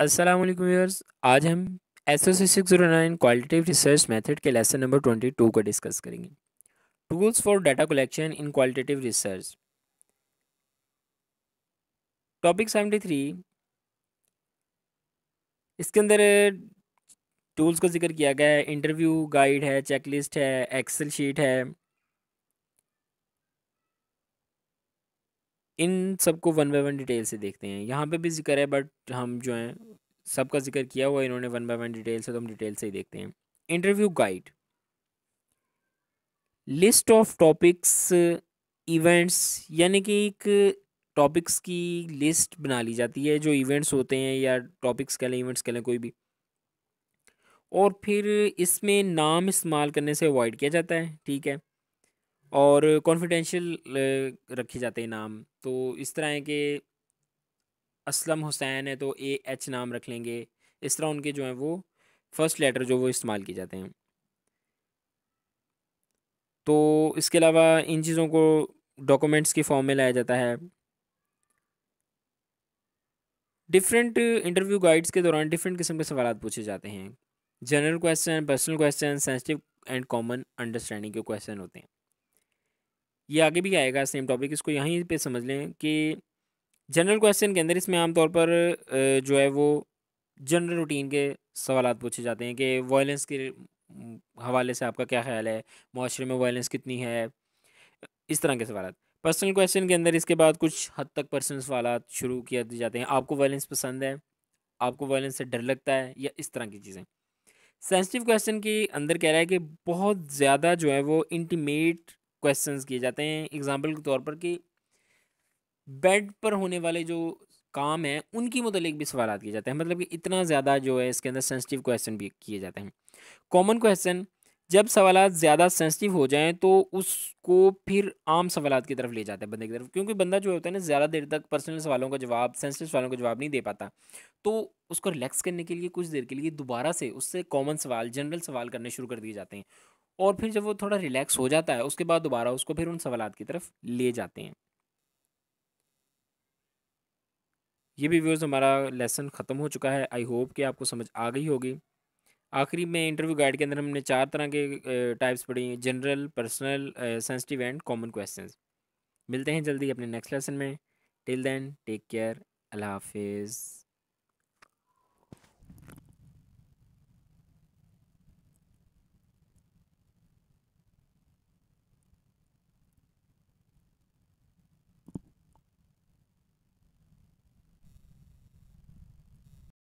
अस्सलाम वालेकुम व्यूअर्स आज हम S S six zero nine qualitative research method के लेसन नंबर ट्वेंटी टू को डिस्कस करेंगे tools for data collection in qualitative research topic seventy three इसके अंदर टूल्स का जिक्र किया गया है इंटरव्यू गाइड है चेकलिस्ट है एक्सेल शीट है इन सबको वन बाय वन डिटेल से देखते हैं यहाँ पे भी जिक्र है बट हम जो हैं सबका जिक्र किया हुआ इन्होंने वन बाय वन डिटेल से तो हम डिटेल से ही देखते हैं interview guide list of topics events यानी कि एक टॉपिक्स की लिस्ट बना ली जाती है जो इवेंट्स होते हैं या टॉपिक्स कह लें इवेंट्स कह लें कोई भी और फिर इसमें नाम इस्तेमाल करने से अवॉइड किया जाता है ठीक है और कॉन्फिडेंशियल रखे जाते हैं नाम तो इस तरह है कि असलम हुसैन है तो ए एच नाम रख लेंगे इस तरह उनके जो हैं वो फ़र्स्ट लेटर जो वो इस्तेमाल किए जाते हैं तो इसके अलावा इन चीज़ों को डॉक्यूमेंट्स के फॉर्म में लाया जाता है डिफरेंट इंटरव्यू गाइड्स के दौरान डिफरेंट किस्म के सवाल पूछे जाते हैं general question personal question sensitive and common understanding के क्वेश्चन होते हैं ये आगे भी आएगा सेम टॉपिक इसको यहीं पे समझ लें कि जनरल क्वेश्चन के अंदर इसमें आमतौर पर जो है वो जनरल रूटीन के सवाल पूछे जाते हैं कि वायलेंस के हवाले से आपका क्या ख्याल है माशरे में वायलेंस कितनी है इस तरह के सवाल पर्सनल क्वेश्चन के अंदर इसके बाद कुछ हद तक पर्सनल सवाल शुरू किए जाते हैं आपको वायलेंस पसंद है आपको वायलेंस से डर लगता है या इस तरह की चीज़ें सेंसिटिव क्वेश्चन के अंदर कह रहा है कि बहुत ज़्यादा जो है वो इंटीमेट क्वेश्चंस किए जाते हैं एग्जांपल के तौर पर कि बेड पर होने वाले जो काम हैं उनकी मतलब भी सवाल किए जाते हैं मतलब कि इतना ज़्यादा जो है इसके अंदर सेंसिटिव क्वेश्चन भी किए जाते हैं कॉमन क्वेश्चन जब सवाल ज़्यादा सेंसिटिव हो जाएं तो उसको फिर आम सवाल की तरफ ले जाते हैं बंदे की तरफ क्योंकि बंदा जो होता है ना ज़्यादा देर तक पर्सनल सवालों का जवाब सेंसिटिव सवालों का जवाब नहीं दे पाता तो उसको रिलैक्स करने के लिए कुछ देर के लिए दोबारा से उससे कॉमन सवाल जनरल सवाल करने शुरू कर दिए जाते हैं और फिर जब वो थोड़ा रिलैक्स हो जाता है उसके बाद दोबारा उसको फिर उन सवाल की तरफ ले जाते हैं ये भी व्यूज़ हमारा लेसन ख़त्म हो चुका है आई होप कि आपको समझ आ गई होगी आखिरी में इंटरव्यू गाइड के अंदर हमने चार तरह के टाइप्स पढ़ी हैं general personal sensitive and common questions मिलते हैं जल्दी अपने नेक्स्ट लेसन में टिल देन टेक केयर अल्लाह हाफिज़